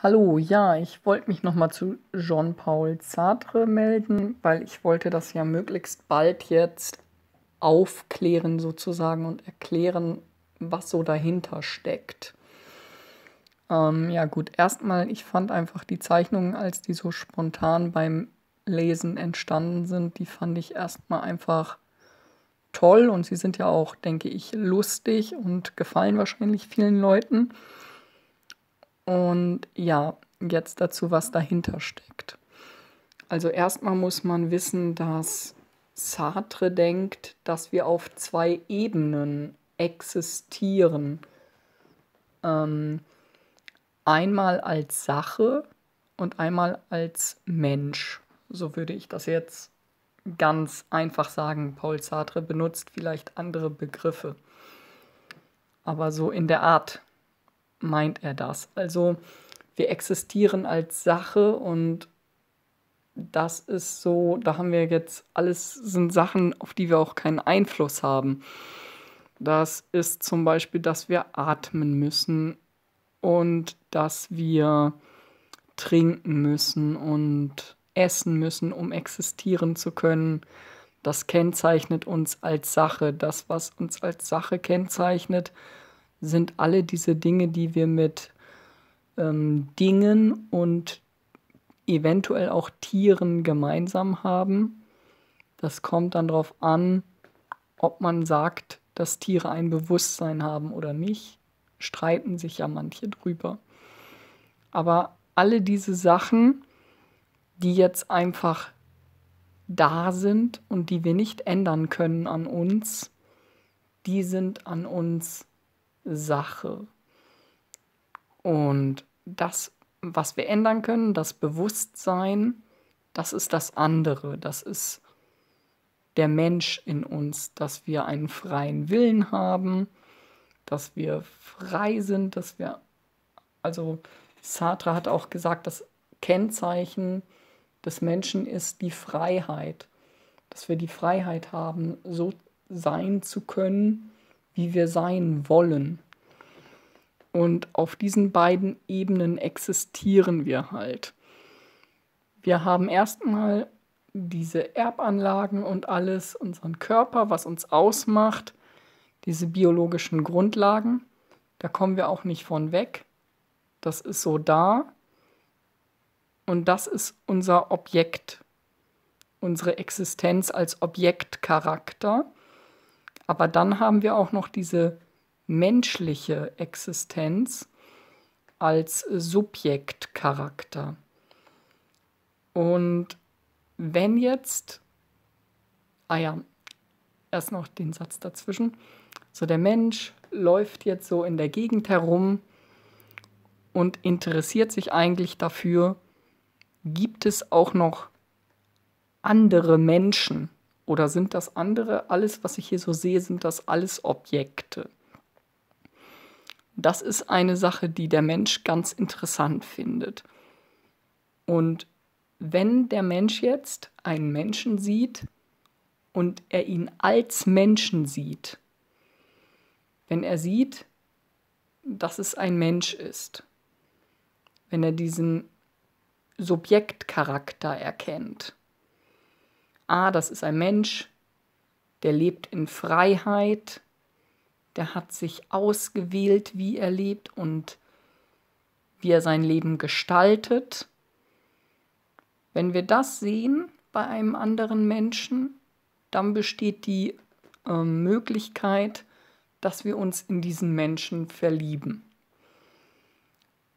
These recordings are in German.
Hallo, ja, ich wollte mich nochmal zu Jean-Paul Sartre melden, weil ich wollte das ja möglichst bald jetzt aufklären sozusagen und erklären, was so dahinter steckt. Ähm, ja gut, erstmal, ich fand einfach die Zeichnungen, als die so spontan beim Lesen entstanden sind, die fand ich erstmal einfach toll und sie sind ja auch, denke ich, lustig und gefallen wahrscheinlich vielen Leuten. Und ja, jetzt dazu, was dahinter steckt. Also erstmal muss man wissen, dass Sartre denkt, dass wir auf zwei Ebenen existieren. Ähm, einmal als Sache und einmal als Mensch. So würde ich das jetzt ganz einfach sagen. Paul Sartre benutzt vielleicht andere Begriffe. Aber so in der Art meint er das. Also wir existieren als Sache und das ist so, da haben wir jetzt alles, sind Sachen, auf die wir auch keinen Einfluss haben. Das ist zum Beispiel, dass wir atmen müssen und dass wir trinken müssen und essen müssen, um existieren zu können. Das kennzeichnet uns als Sache. Das, was uns als Sache kennzeichnet, sind alle diese Dinge, die wir mit ähm, Dingen und eventuell auch Tieren gemeinsam haben. Das kommt dann darauf an, ob man sagt, dass Tiere ein Bewusstsein haben oder nicht. Streiten sich ja manche drüber. Aber alle diese Sachen, die jetzt einfach da sind und die wir nicht ändern können an uns, die sind an uns Sache. Und das, was wir ändern können, das Bewusstsein, das ist das andere, das ist der Mensch in uns, dass wir einen freien Willen haben, dass wir frei sind, dass wir, also Sartre hat auch gesagt, das Kennzeichen des Menschen ist die Freiheit, dass wir die Freiheit haben, so sein zu können, wie wir sein wollen. Und auf diesen beiden Ebenen existieren wir halt. Wir haben erstmal diese Erbanlagen und alles, unseren Körper, was uns ausmacht, diese biologischen Grundlagen. Da kommen wir auch nicht von weg. Das ist so da. Und das ist unser Objekt, unsere Existenz als Objektcharakter. Aber dann haben wir auch noch diese menschliche Existenz als Subjektcharakter. Und wenn jetzt, ah ja, erst noch den Satz dazwischen, so der Mensch läuft jetzt so in der Gegend herum und interessiert sich eigentlich dafür, gibt es auch noch andere Menschen? Oder sind das andere? Alles, was ich hier so sehe, sind das alles Objekte. Das ist eine Sache, die der Mensch ganz interessant findet. Und wenn der Mensch jetzt einen Menschen sieht und er ihn als Menschen sieht, wenn er sieht, dass es ein Mensch ist, wenn er diesen Subjektcharakter erkennt, ah, das ist ein Mensch, der lebt in Freiheit, der hat sich ausgewählt, wie er lebt und wie er sein Leben gestaltet. Wenn wir das sehen bei einem anderen Menschen, dann besteht die äh, Möglichkeit, dass wir uns in diesen Menschen verlieben.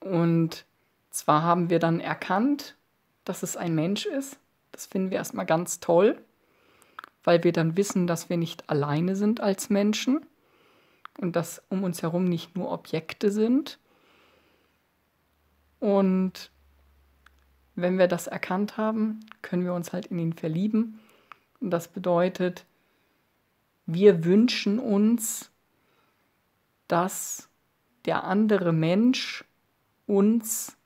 Und zwar haben wir dann erkannt, dass es ein Mensch ist, das finden wir erstmal ganz toll, weil wir dann wissen, dass wir nicht alleine sind als Menschen und dass um uns herum nicht nur Objekte sind. Und wenn wir das erkannt haben, können wir uns halt in ihn verlieben. Und das bedeutet, wir wünschen uns, dass der andere Mensch uns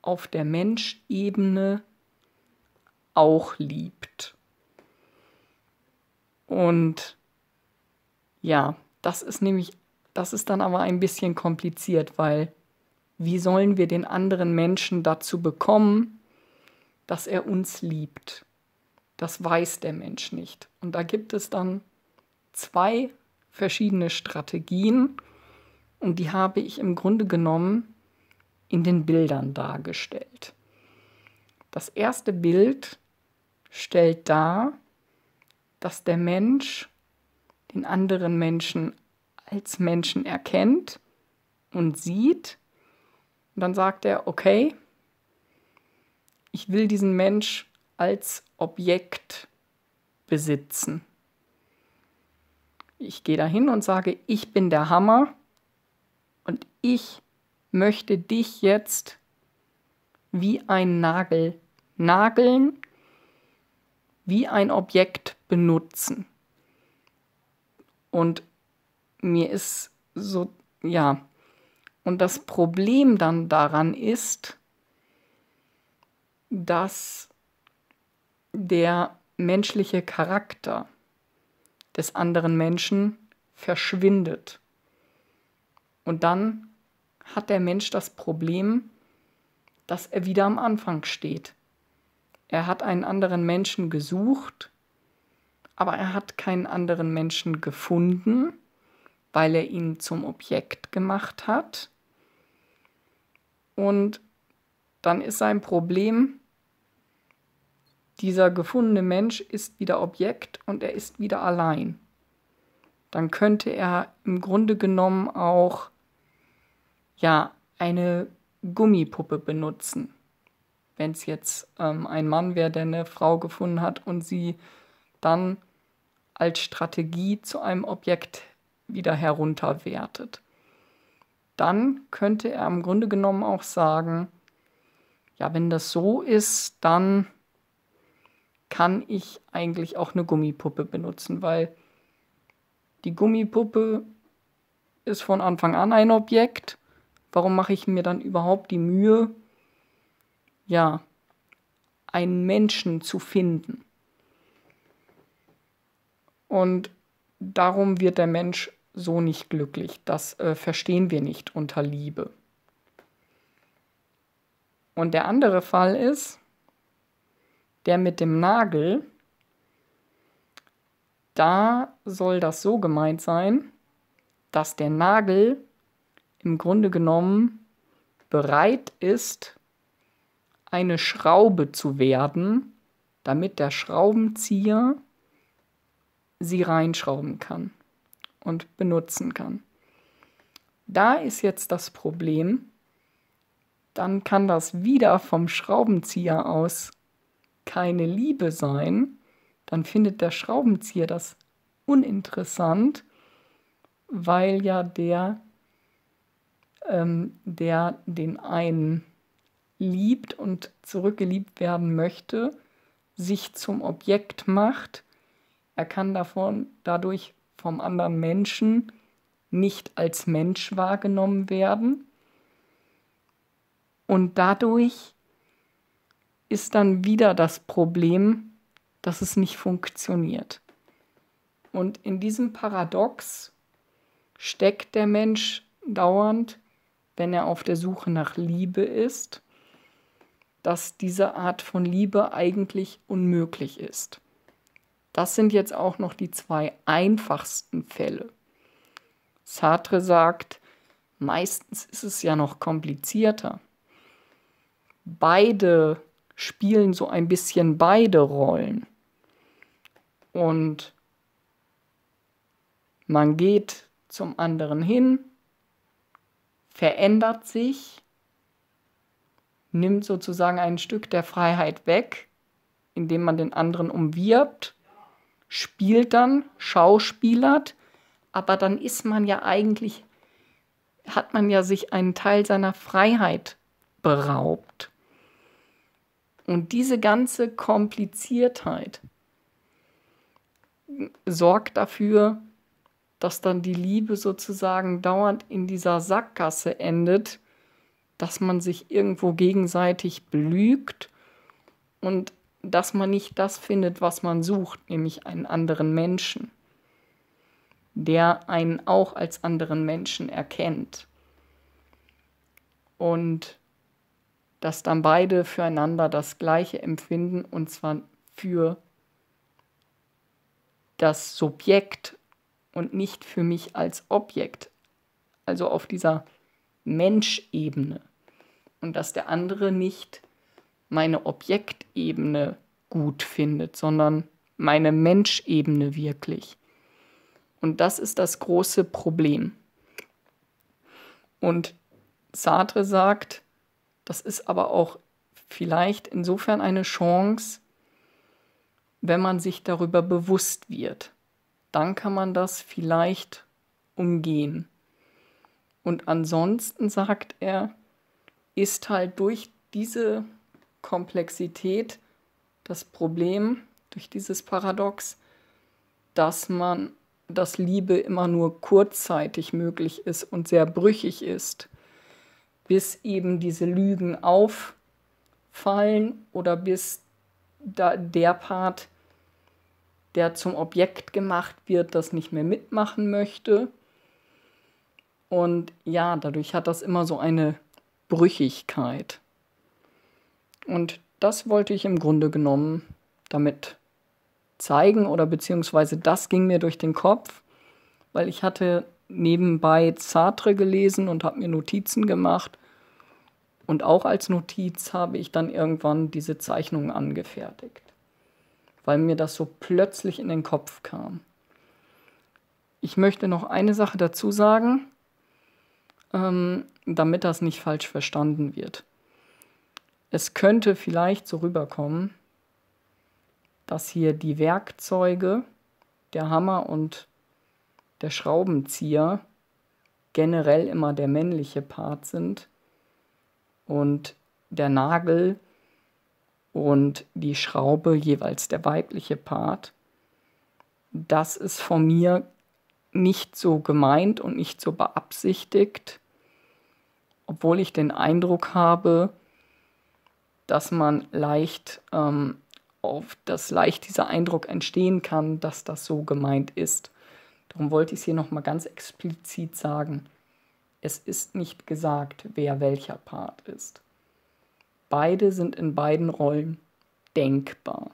auf der Menschebene auch liebt. Und ja, das ist nämlich, das ist dann aber ein bisschen kompliziert, weil wie sollen wir den anderen Menschen dazu bekommen, dass er uns liebt? Das weiß der Mensch nicht. Und da gibt es dann zwei verschiedene Strategien und die habe ich im Grunde genommen in den Bildern dargestellt. Das erste Bild stellt dar, dass der Mensch den anderen Menschen als Menschen erkennt und sieht. Und dann sagt er, okay, ich will diesen Mensch als Objekt besitzen. Ich gehe dahin und sage, ich bin der Hammer und ich möchte dich jetzt wie ein Nagel nageln wie ein Objekt benutzen. Und mir ist so, ja. Und das Problem dann daran ist, dass der menschliche Charakter des anderen Menschen verschwindet. Und dann hat der Mensch das Problem, dass er wieder am Anfang steht. Er hat einen anderen Menschen gesucht, aber er hat keinen anderen Menschen gefunden, weil er ihn zum Objekt gemacht hat. Und dann ist sein Problem, dieser gefundene Mensch ist wieder Objekt und er ist wieder allein. Dann könnte er im Grunde genommen auch ja eine Gummipuppe benutzen wenn es jetzt ähm, ein Mann wäre, der eine Frau gefunden hat und sie dann als Strategie zu einem Objekt wieder herunterwertet, dann könnte er im Grunde genommen auch sagen, ja, wenn das so ist, dann kann ich eigentlich auch eine Gummipuppe benutzen, weil die Gummipuppe ist von Anfang an ein Objekt. Warum mache ich mir dann überhaupt die Mühe, ja, einen Menschen zu finden. Und darum wird der Mensch so nicht glücklich. Das äh, verstehen wir nicht unter Liebe. Und der andere Fall ist, der mit dem Nagel, da soll das so gemeint sein, dass der Nagel im Grunde genommen bereit ist, eine Schraube zu werden, damit der Schraubenzieher sie reinschrauben kann und benutzen kann. Da ist jetzt das Problem, dann kann das wieder vom Schraubenzieher aus keine Liebe sein, dann findet der Schraubenzieher das uninteressant, weil ja der, ähm, der den einen liebt und zurückgeliebt werden möchte, sich zum Objekt macht. Er kann davon dadurch vom anderen Menschen nicht als Mensch wahrgenommen werden. Und dadurch ist dann wieder das Problem, dass es nicht funktioniert. Und in diesem Paradox steckt der Mensch dauernd, wenn er auf der Suche nach Liebe ist dass diese Art von Liebe eigentlich unmöglich ist. Das sind jetzt auch noch die zwei einfachsten Fälle. Sartre sagt, meistens ist es ja noch komplizierter. Beide spielen so ein bisschen beide Rollen. Und man geht zum anderen hin, verändert sich nimmt sozusagen ein Stück der Freiheit weg, indem man den anderen umwirbt, spielt dann, schauspielert, aber dann ist man ja eigentlich, hat man ja sich einen Teil seiner Freiheit beraubt. Und diese ganze Kompliziertheit sorgt dafür, dass dann die Liebe sozusagen dauernd in dieser Sackgasse endet, dass man sich irgendwo gegenseitig belügt und dass man nicht das findet, was man sucht, nämlich einen anderen Menschen, der einen auch als anderen Menschen erkennt. Und dass dann beide füreinander das Gleiche empfinden und zwar für das Subjekt und nicht für mich als Objekt, also auf dieser Menschebene und dass der andere nicht meine Objektebene gut findet, sondern meine Menschebene wirklich. Und das ist das große Problem. Und Sartre sagt, das ist aber auch vielleicht insofern eine Chance, wenn man sich darüber bewusst wird. Dann kann man das vielleicht umgehen. Und ansonsten sagt er, ist halt durch diese Komplexität das Problem, durch dieses Paradox, dass man, dass Liebe immer nur kurzzeitig möglich ist und sehr brüchig ist, bis eben diese Lügen auffallen oder bis da der Part, der zum Objekt gemacht wird, das nicht mehr mitmachen möchte. Und ja, dadurch hat das immer so eine Brüchigkeit. Und das wollte ich im Grunde genommen damit zeigen oder beziehungsweise das ging mir durch den Kopf, weil ich hatte nebenbei Sartre gelesen und habe mir Notizen gemacht und auch als Notiz habe ich dann irgendwann diese Zeichnung angefertigt, weil mir das so plötzlich in den Kopf kam. Ich möchte noch eine Sache dazu sagen. Ähm, damit das nicht falsch verstanden wird. Es könnte vielleicht so rüberkommen, dass hier die Werkzeuge, der Hammer und der Schraubenzieher generell immer der männliche Part sind und der Nagel und die Schraube jeweils der weibliche Part. Das ist von mir nicht so gemeint und nicht so beabsichtigt obwohl ich den Eindruck habe, dass man leicht ähm, auf, das leicht dieser Eindruck entstehen kann, dass das so gemeint ist. Darum wollte ich es hier nochmal ganz explizit sagen. Es ist nicht gesagt, wer welcher Part ist. Beide sind in beiden Rollen denkbar.